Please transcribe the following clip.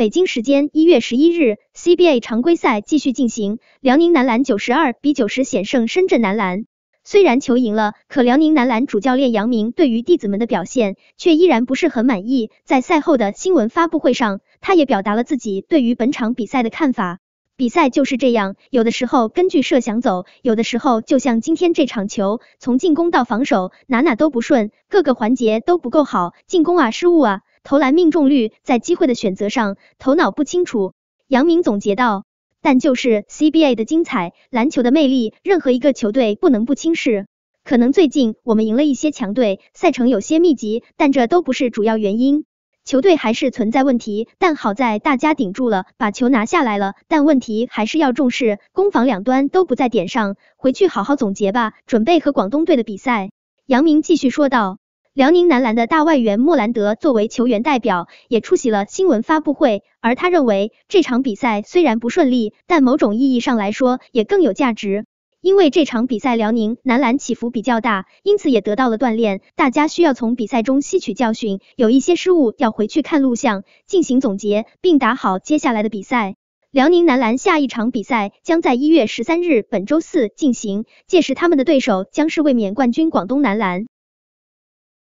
北京时间一月十一日，CBA 常规赛继续进行，辽宁男篮九十二比九十险胜深圳男篮。虽然球赢了，可辽宁男篮主教练杨鸣对于弟子们的表现却依然不是很满意。在赛后的新闻发布会上，他也表达了自己对于本场比赛的看法。比赛就是这样，有的时候根据设想走，有的时候就像今天这场球，从进攻到防守，哪哪都不顺，各个环节都不够好，进攻啊，失误啊。投篮命中率，在机会的选择上头脑不清楚。杨明总结道：“但就是 C B A 的精彩，篮球的魅力，任何一个球队不能不轻视。可能最近我们赢了一些强队，赛程有些密集，但这都不是主要原因。球队还是存在问题，但好在大家顶住了，把球拿下来了。但问题还是要重视，攻防两端都不在点上。回去好好总结吧，准备和广东队的比赛。”杨明继续说道。辽宁男篮的大外援莫兰德作为球员代表也出席了新闻发布会，而他认为这场比赛虽然不顺利，但某种意义上来说也更有价值。因为这场比赛辽宁男篮起伏比较大，因此也得到了锻炼。大家需要从比赛中吸取教训，有一些失误要回去看录像进行总结，并打好接下来的比赛。辽宁男篮下一场比赛将在一月十三日，本周四进行，届时他们的对手将是卫冕冠军广东男篮。